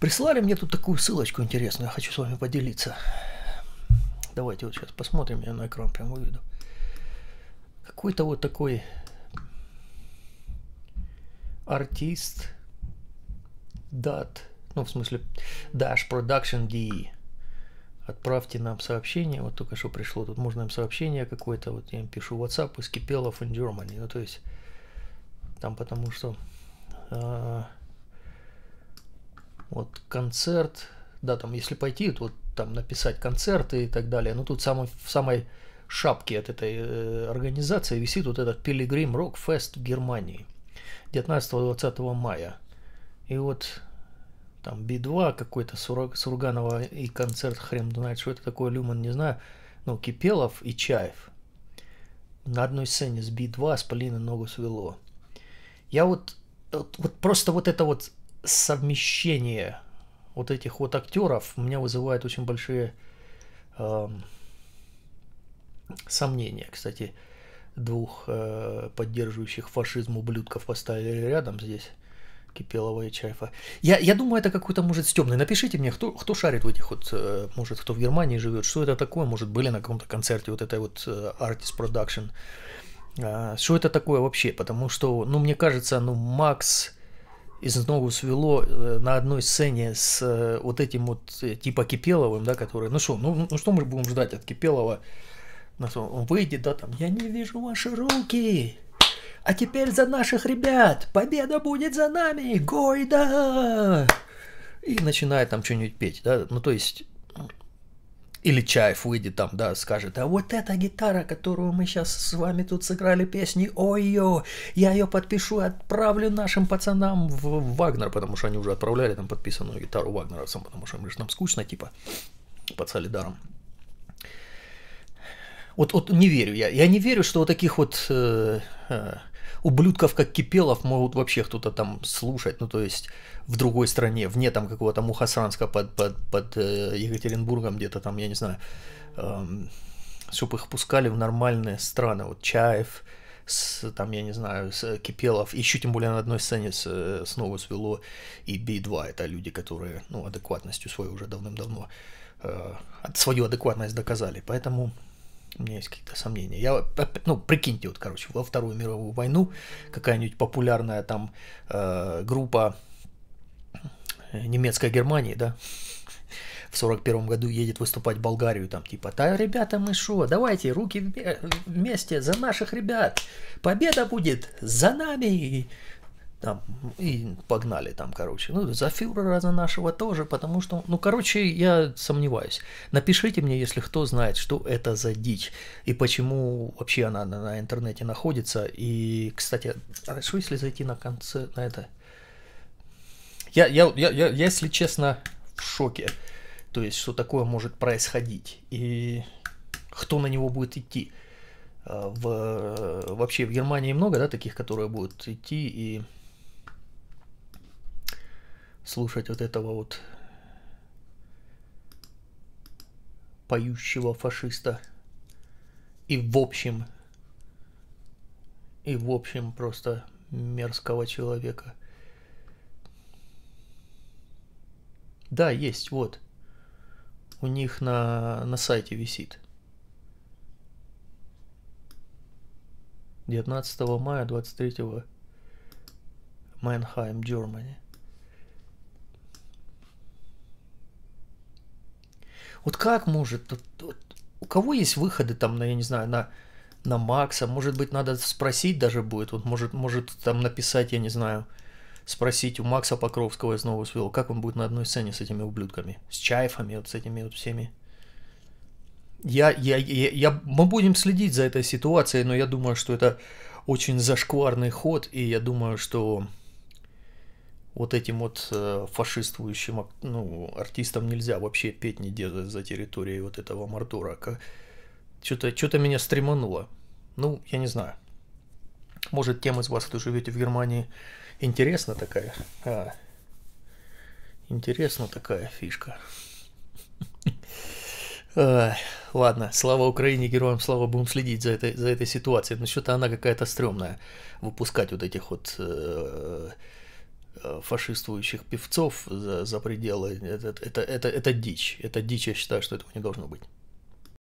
Прислали мне тут такую ссылочку интересную, я хочу с вами поделиться. Давайте вот сейчас посмотрим, я на экран прям выведу. Какой-то вот такой артист дат, ну в смысле Dash Production DE. Отправьте нам сообщение, вот только что пришло, тут можно им сообщение какое-то, вот я им пишу WhatsApp из Кипелов in Germany, ну то есть там потому что а, вот концерт, да, там, если пойти, вот там написать концерты и так далее. Ну, тут самый, в самой шапке от этой э, организации висит вот этот Pilgrim Rock Fest в Германии 19-20 мая. И вот там Би-2 какой-то Сурганова и концерт хрен знает, что это такое, Люман, не знаю. Ну, Кипелов и Чаев. На одной сцене с Би-2 с Полиной ногу свело. Я вот, вот, вот просто вот это вот совмещение вот этих вот актеров у меня вызывает очень большие э, сомнения. Кстати, двух э, поддерживающих фашизм ублюдков поставили рядом здесь. Кипелова и Чайфа. Я, я думаю, это какой-то, может, стемный. Напишите мне, кто, кто шарит в этих вот, э, может, кто в Германии живет, что это такое, может, были на каком-то концерте вот этой вот э, Artist Production. А, что это такое вообще? Потому что, ну, мне кажется, ну, Макс из ногу свело э, на одной сцене с э, вот этим вот э, типа Кипеловым, да, который, ну что, ну, ну, ну что мы будем ждать от Кипелова? Он выйдет, да, там, я не вижу ваши руки, а теперь за наших ребят, победа будет за нами, Гойда! И начинает там что-нибудь петь, да, ну то есть или Чаев выйдет там, да, скажет, а вот эта гитара, которую мы сейчас с вами тут сыграли песни, ой-ё, я ее подпишу, и отправлю нашим пацанам в Вагнер, потому что они уже отправляли там подписанную гитару Вагнеровцам, потому что им же нам скучно, типа, под солидаром. Вот, вот не верю я. Я не верю, что вот таких вот э, э ублюдков как Кипелов могут вообще кто-то там слушать, ну то есть в другой стране, вне там какого-то Мухасранска под, под, под э, Екатеринбургом где-то там, я не знаю, эм, чтобы их пускали в нормальные страны, вот Чаев, с, там, я не знаю, с э, Кипелов, еще тем более на одной сцене с, э, снова свело и би 2 это люди, которые, ну, адекватностью свою уже давным-давно, э, свою адекватность доказали, поэтому у меня есть какие-то сомнения. Я, ну, прикиньте, вот, короче, во Вторую мировую войну какая-нибудь популярная там э, группа э, немецкой Германии, да, в сорок первом году едет выступать в Болгарию, там типа, да, ребята, мы шо, давайте, руки вместе за наших ребят, победа будет за нами, там, и погнали там, короче. Ну, за фюрера за нашего тоже, потому что, ну, короче, я сомневаюсь. Напишите мне, если кто знает, что это за дичь, и почему вообще она на, на интернете находится. И, кстати, хорошо, если зайти на конце, на это... Я, я, я, я, я, если честно, в шоке. То есть, что такое может происходить, и кто на него будет идти. А, в, вообще в Германии много, да, таких, которые будут идти и слушать вот этого вот поющего фашиста. И в общем, и в общем просто мерзкого человека. Да, есть, вот. У них на, на сайте висит. 19 мая 23 Майнхайм, Германия. Вот как может? Вот, вот, у кого есть выходы там, на, я не знаю, на, на Макса? Может быть, надо спросить даже будет. Вот может, может там написать, я не знаю, спросить у Макса Покровского из Нового Свела, как он будет на одной сцене с этими ублюдками, с Чайфами, вот с этими вот всеми. Я, я, я, я, мы будем следить за этой ситуацией, но я думаю, что это очень зашкварный ход, и я думаю, что вот этим вот э, фашиствующим ну, артистам нельзя вообще петь не делать за территорией вот этого Мордора. Что-то что меня стремануло. Ну, я не знаю. Может, тем из вас, кто живете в Германии, интересна такая. А, интересна такая фишка. Ладно, слава Украине, героям слава, будем следить за этой, за этой ситуацией. Но что-то она какая-то стрёмная, выпускать вот этих вот э, Э, фашистующих певцов за, за пределы, это, это, это, это дичь. Это дичь, я считаю, что этого не должно быть.